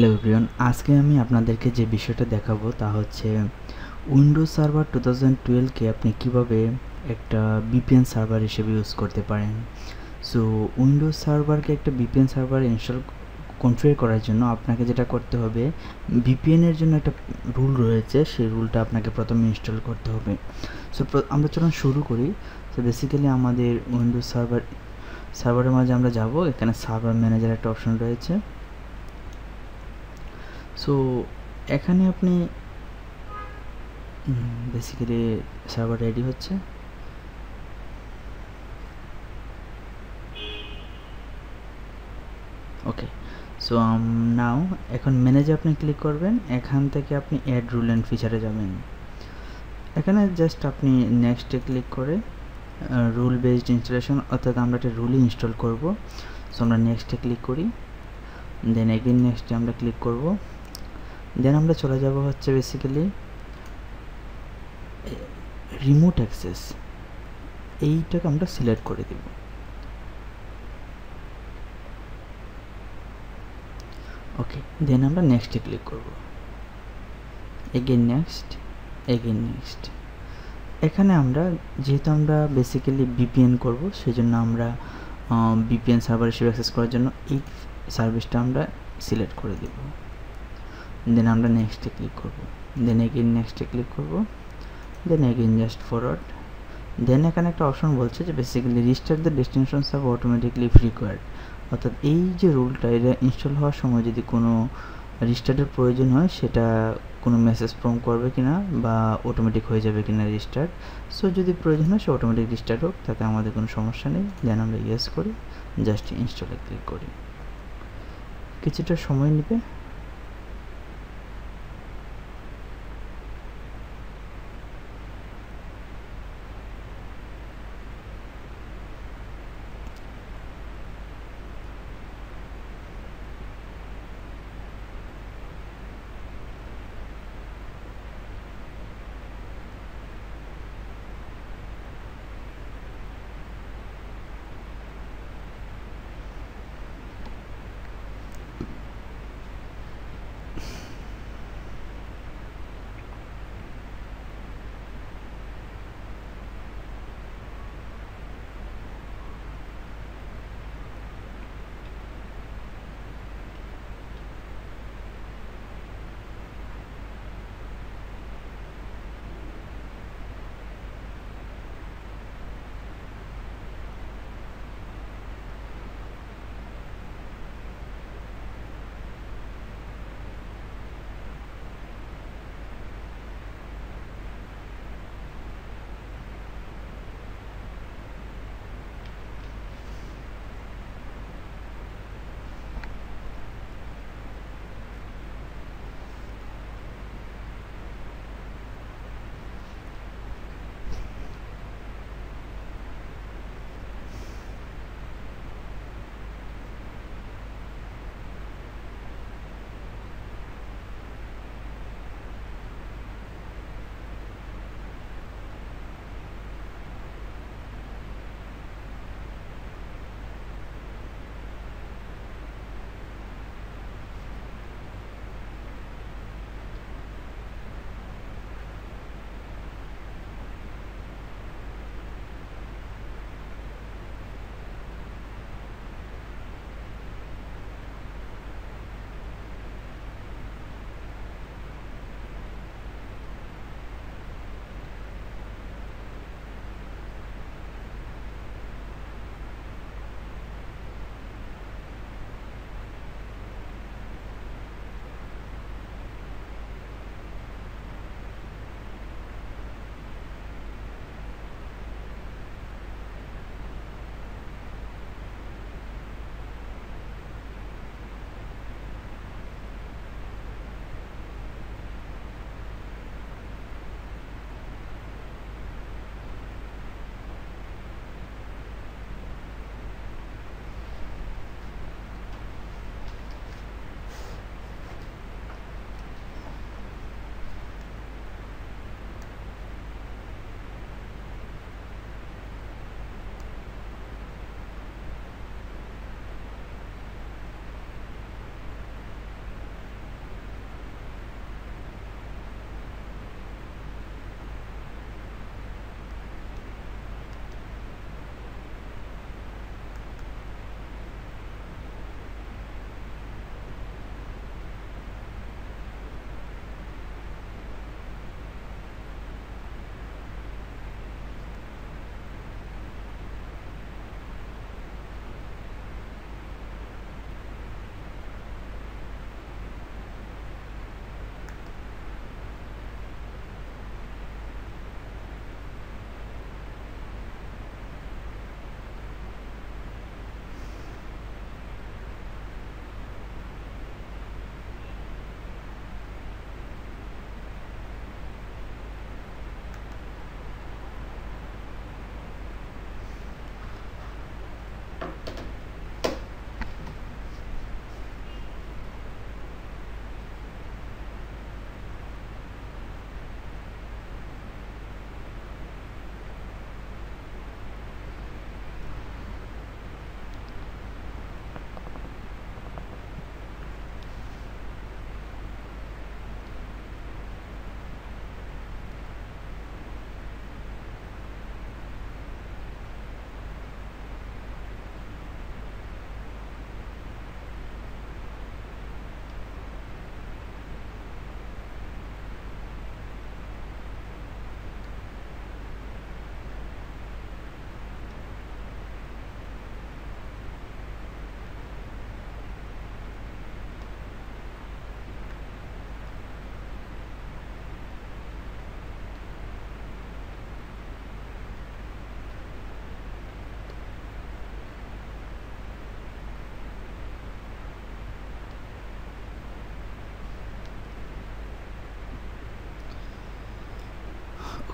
hello everyone আজকে আমি আপনাদেরকে যে বিষয়টা দেখাবো তা হচ্ছে উইন্ডোজ সার্ভার টু থাউজেন্ড টুয়েলভকে আপনি কীভাবে একটা বিপিএন সার্ভার হিসেবে ইউজ করতে পারেন সো উইন্ডোজ সার্ভারকে একটা বিপিএন সার্ভার ইনস্টল কনফিগার করার জন্য আপনাকে যেটা করতে হবে বিপিএনের জন্য একটা রুল রয়েছে সেই রুলটা আপনাকে প্রথমে ইনস্টল করতে হবে সো আমরা যখন শুরু করি সো বেসিক্যালি আমাদের উইন্ডোজ সার্ভার সার্ভারের মাঝে আমরা যাব এখানে সার্ভার ম্যানেজার একটা অপশন রয়েছে সো এখানে আপনি বেসিক্যালি সার্ভার রেডি হচ্ছে ওকে সো নাও এখন ম্যানেজে আপনি ক্লিক করবেন এখান থেকে আপনি অ্যাড রুল অ্যান্ড ফিচারে যাবেন এখানে জাস্ট আপনি নেক্সটে ক্লিক করে রুল বেসড ইনস্টলেশন অর্থাৎ আমরা একটা রুলই ইনস্টল করব সো আমরা নেক্সটে ক্লিক করি দেন এগেন নেক্সটে আমরা ক্লিক করবো দেন আমরা চলে যাব হচ্ছে বেসিক্যালি রিমোট অ্যাক্সেস এইটাকে আমরা সিলেক্ট করে দেব ওকে দেন আমরা নেক্সটে ক্লিক করব এগেন নেক্সট এগেন নেক্সট এখানে আমরা যেহেতু আমরা বেসিক্যালি বিপিএন করব সেই জন্য আমরা বিপিএন সার্ভার হিসেবে অ্যাক্সেস করার জন্য এই সার্ভিসটা আমরা সিলেক্ট করে দেবো দেন আমরা নেক্সটে ক্লিক করব দেন এগেন নেক্সটে ক্লিক করব দেন এগিন জাস্ট ফরওয়ার্ড দেন এখানে একটা অপশন বলছে যে basically restart the destination sub automatically required অর্থাৎ এই যে রুলটা এটা ইনস্টল হওয়ার সময় যদি কোনো রিস্টার্টের প্রয়োজন হয় সেটা কোনো মেসেজ ফর্ম করবে কি না বা অটোমেটিক হয়ে যাবে কি না রিস্টার্ট সো যদি প্রয়োজন হয় সে অটোমেটিক রিস্টার্ট হোক তাতে আমাদের কোনো সমস্যা নেই দেন আমরা ইয়েস করি জাস্ট ইনস্টলে ক্লিক করি কিছুটা সময় নেবে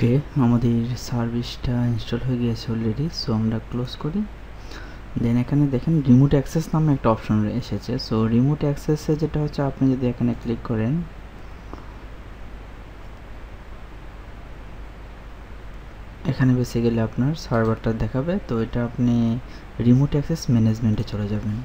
ওকে আমাদের সার্ভিসটা ইনস্টল হয়ে গিয়েছে অলরেডি সো আমরা ক্লোজ করি দেন এখানে দেখেন রিমোট অ্যাক্সেস নামে একটা অপশন এসেছে সো রিমোট অ্যাক্সেসে যেটা হচ্ছে আপনি যদি এখানে ক্লিক করেন এখানে গেলে আপনার সার্ভারটা দেখাবে তো এটা আপনি রিমোট অ্যাক্সেস ম্যানেজমেন্টে চলে যাবেন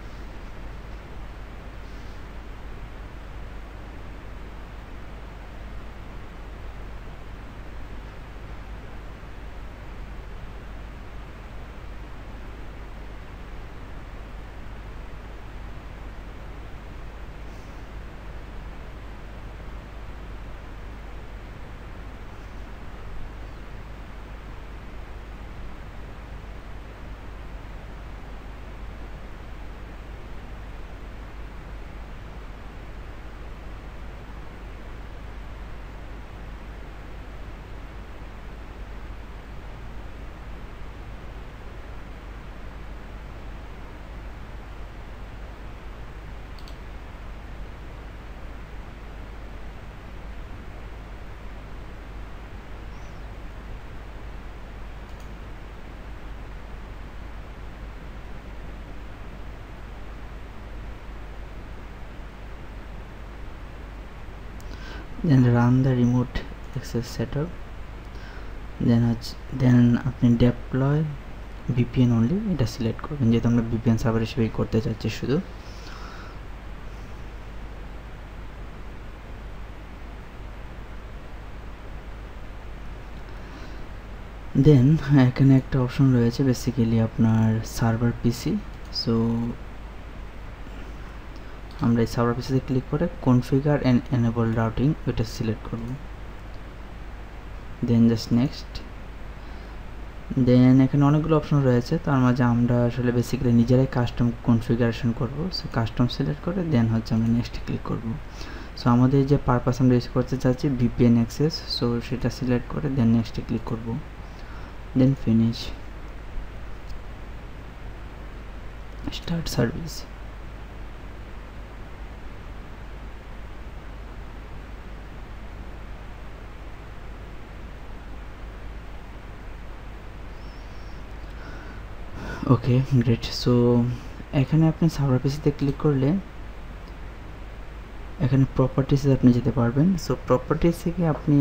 then run the remote access set up then হচ্ছে দেন আপনি ডেপ্লয় বিপিএন অনলি এটা সিলেক্ট করবেন যেহেতু আমরা বিপিএন সার্ভার হিসেবেই করতে চাচ্ছি শুধু দেন এখানে একটা অপশন রয়েছে বেসিক্যালি আপনার সার্ভার পিসি সো আমরা এই সার্ভিসে ক্লিক করে কনফিগার অ্যান্ড এনেবল রাউটিং ওইটা সিলেক্ট করব দেন জাস্ট নেক্সট দেন এখানে অনেকগুলো অপশন রয়েছে তার মাঝে আমরা আসলে বেসিক্যালি নিজেরাই কাস্টম কনফিগারেশন করব সো কাস্টম সিলেক্ট করে দেন হচ্ছে আমরা নেক্সট ক্লিক করব সো আমাদের যে পারপাস আমরা ইউজ করতে চাচ্ছি ভিপিএন অ্যাক্সেস সো সেটা সিলেক্ট করে দেন নেক্সটে ক্লিক করব then finish start service okay great so এখানে আপনি সার্ভার পিসিতে ক্লিক করলে এখানে প্রপার্টিসে আপনি যেতে পারবেন সো প্রপার্টিস থেকে আপনি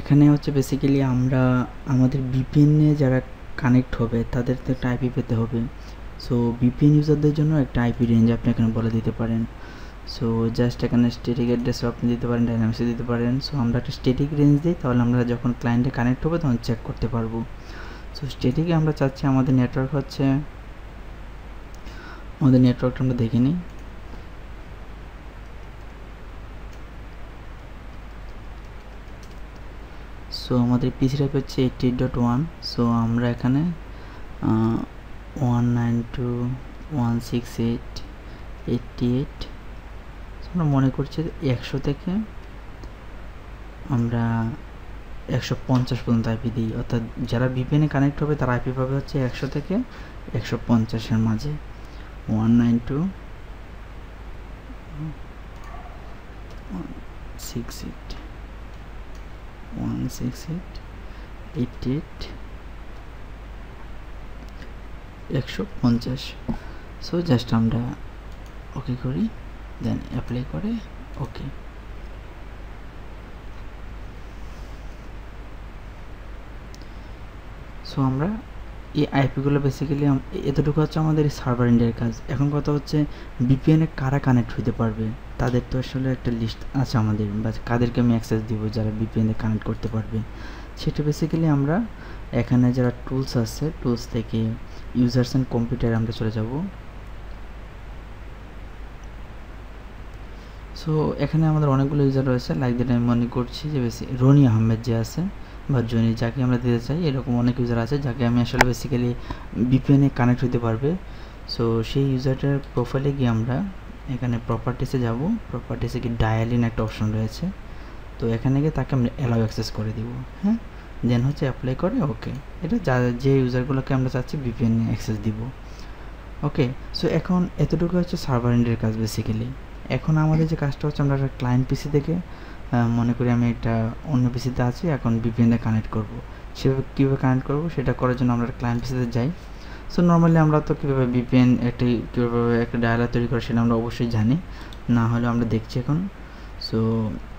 এখানে হচ্ছে বেসিক্যালি আমরা আমাদের বিপিএনে যারা কানেক্ট হবে তাদের তো একটা আইপি পেতে হবে সো বিপিএন ইউজারদের জন্য একটা আইপি রেঞ্জ আপনি এখানে বলে দিতে পারেন সো জাস্ট এখানে স্টেটিক অ্যাড্রেসও আপনি দিতে পারেন ডাইনামিক্সে দিতে পারেন সো আমরা একটা স্টেটিক রেঞ্জ দিই তাহলে আমরা যখন ক্লায়েন্টে কানেক্ট হবে তখন চেক করতে পারবো সো স্টেটিকে আমরা চাচ্ছি আমাদের নেটওয়ার্ক হচ্ছে আমাদের নেটওয়ার্কটা আমরা দেখে নিই সো আমাদের পিসি টাইপ হচ্ছে এইট ডট ওয়ান সো আমরা এখানে one nine two one six eight eighty eight আমরা মনে করছি একশো থেকে আমরা একশো পঞ্চাশ পর্যন্ত আইপি দিই অর্থাৎ যারা ভিপিএনে কানেক্ট হবে তারা আইপি পাবে হচ্ছে একশো থেকে একশো পঞ্চাশের মাঝে one nine two six eight one six eight eight eight একশো পঞ্চাশ সো জাস্ট আমরা ওকে করি দেন অ্যাপ্লাই করে ওকে সো আমরা এই আইপিগুলো বেসিক্যালি এতটুকু হচ্ছে আমাদের সার্ভার ইন্ডিয়ার কাজ এখন কথা হচ্ছে বিপিএনে কারা কানেক্ট হতে পারবে তাদের তো আসলে একটা লিস্ট আছে আমাদের বা কাদেরকে আমি অ্যাক্সেস দিব যারা বিপিএনে কানেক্ট করতে পারবে সেটা বেসিক্যালি আমরা এখানে যারা টুলস আছে টুলস থেকে ইউজার্স অ্যান্ড কম্পিউটার আমরা চলে যাব সো এখানে আমাদের অনেকগুলো ইউজার রয়েছে লাইক দিয়ে আমি মনে করছি যে বেশি রনি আহমেদ যে আছে বা জনি যাকে আমরা দিতে চাই এরকম অনেক ইউজার আছে যাকে আমি আসলে বেসিক্যালি বিপিএনে কানেক্ট হতে পারবে সো সেই ইউজারটার প্রোফাইলে গিয়ে আমরা এখানে প্রপার্টিসে যাব প্রপার্টিসে কি ডায়াল ইন একটা অপশন রয়েছে তো এখানে গিয়ে তাকে আমরা অ্যালাউ অ্যাক্সেস করে দিব হ্যাঁ দেন হচ্ছে অ্যাপ্লাই করে ওকে এটা যা যে ইউজারগুলোকে আমরা চাচ্ছি বিপিএন অ্যাক্সেস দিব ওকে সো এখন এতটুকু হচ্ছে সার্ভার ইন্ডের কাজ বেসিক্যালি এখন আমাদের যে কাজটা হচ্ছে আমরা একটা ক্লায়েন্ট পিসি থেকে মনে করি আমি এটা অন্য পিসিতে আছি এখন বিভিন্ন কানেক্ট করব সেভাবে কীভাবে কানেক্ট করব সেটা করার জন্য আমরা ক্লায়েন্ট পিসিতে যাই সো নর্মালি আমরা তো কীভাবে বিপিএন একটি কীভাবে একটা ডায়লার তৈরি করি সেটা আমরা অবশ্যই জানি না হলে আমরা দেখছি এখন সো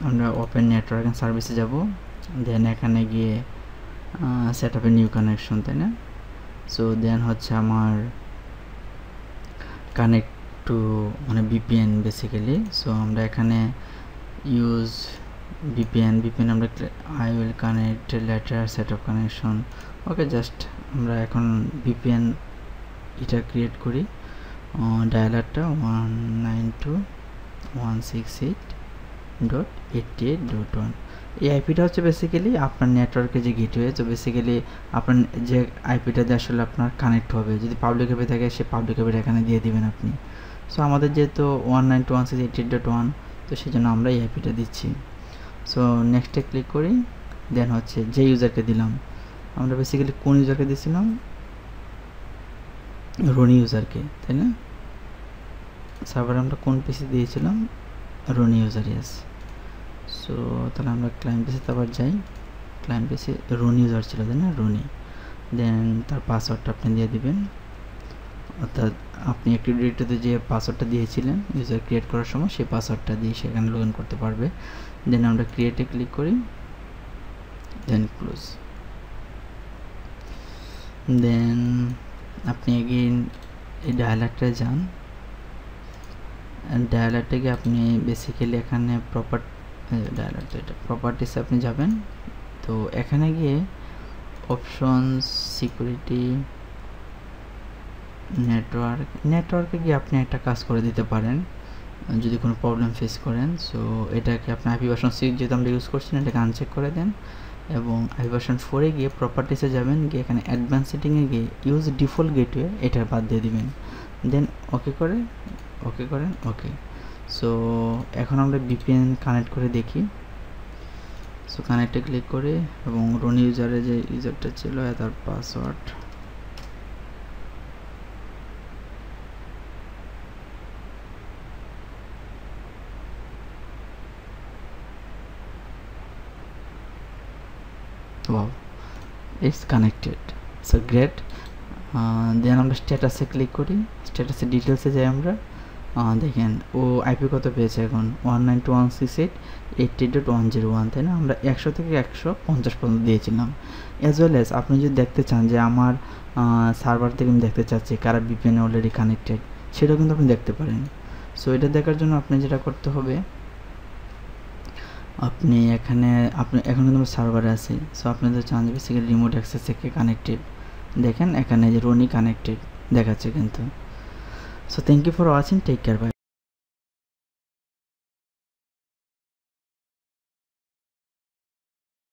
আমরা ওপেন নেটওয়ার্ক অ্যান্ড সার্ভিসে যাব দেন এখানে গিয়ে set up a new connection তাই না সো দেন হচ্ছে আমার কানেক্ট টু মানে বিপিএন বেসিক্যালি সো আমরা এখানে ইউজ বিপিএন বিপিএন আমরা I will connect later set up connection okay just আমরা এখন বিপিএন এটা ক্রিয়েট করি ডায়ালারটা one nine two one six eight dot eighty eight dot one এই আইপিটা হচ্ছে বেসিক্যালি আপনার নেটওয়ার্কে যে গেটওয়ে তো বেসিক্যালি আপনার যে আইপিটা দিয়ে আসলে আপনার কানেক্ট হবে যদি পাবলিক আইপি থাকে সে পাবলিক আইপিটা এখানে দিয়ে দিবেন আপনি সো আমাদের যেহেতু one nine two one six eight dot one তো সেই জন্য আমরা এই আইপিটা দিচ্ছি সো নেক্সটে ক্লিক করি দেন হচ্ছে যে ইউজারকে দিলাম আমরা বেসিক্যালি কোন ইউজারকে দিয়েছিলাম রনি ইউজারকে তাই না সার্ভার আমরা কোন পিসি দিয়েছিলাম রনি ইউজার ইয়াস সো তাহলে আমরা ক্লাইম পিসে আবার যাই ক্লাইম পিসে রনি ইউজার ছিল তাই না রনি দেন তার পাসওয়ার্ডটা আপনি দিয়ে দিবেন অর্থাৎ আপনি একটি ডিরেক্টরিতে যে পাসওয়ার্ডটা দিয়েছিলেন ইউজার ক্রিয়েট করার সময় সেই পাসওয়ার্ডটা দিয়ে সেখানে লগ ইন করতে পারবে দেন আমরা ক্রিয়েটে ক্লিক করি দেন ক্লোজ দেন আপনি এগেইন এই ডায়ালারটা যান গিয়ে আপনি বেসিক্যালি এখানে প্রপার ডায়ালারটা এটা প্রপার্টিসে আপনি যাবেন তো এখানে গিয়ে অপশন সিকিউরিটি নেটওয়ার্ক নেটওয়ার্কে গিয়ে আপনি একটা কাজ করে দিতে পারেন যদি কোনো প্রবলেম ফেস করেন সো এটাকে আপনি আইপি ভার্সন সিক্স যেহেতু আমরা ইউজ করছি না এটাকে আনচেক করে দেন এবং আইপি ভার্সন ফোরে গিয়ে প্রপার্টিসে যাবেন গিয়ে এখানে অ্যাডভান্স সেটিংয়ে গিয়ে ইউজ ডিফল্ট গেটওয়ে এটা বাদ দিয়ে দিবেন দেন ওকে করে ওকে করেন ওকে সো এখন আমরা বিপিএন কানেক্ট করে দেখি সো কানেক্টে ক্লিক করে এবং রোনি ইউজারের যে ইউজারটা ছিল তার password it's connected so great then আমরা স্ট্যাটাসে ক্লিক করি স্ট্যাটাসে ডিটেলসে যাই আমরা uh, দেখেন ও আইপি কত পেয়েছে এখন one nine two one six eight eighty dot one zero one তাই না আমরা একশো থেকে একশো পঞ্চাশ পর্যন্ত দিয়েছিলাম অ্যাজ ওয়েল অ্যাজ আপনি যদি দেখতে চান যে আমার সার্ভার থেকে আমি দেখতে চাচ্ছি কারা বিপিএনে অলরেডি কানেক্টেড সেটাও কিন্তু আপনি দেখতে পারেন সো এটা দেখার জন্য আপনি যেটা করতে হবে আপনি এখানে আপনি এখন কিন্তু সার্ভারে আছে সো আপনাদের চান্স বেসিক্যালি রিমোট অ্যাক্সেস থেকে কানেক্টেড দেখেন এখানে যে রনি কানেক্টেড দেখাচ্ছে কিন্তু so thank you for watching take care by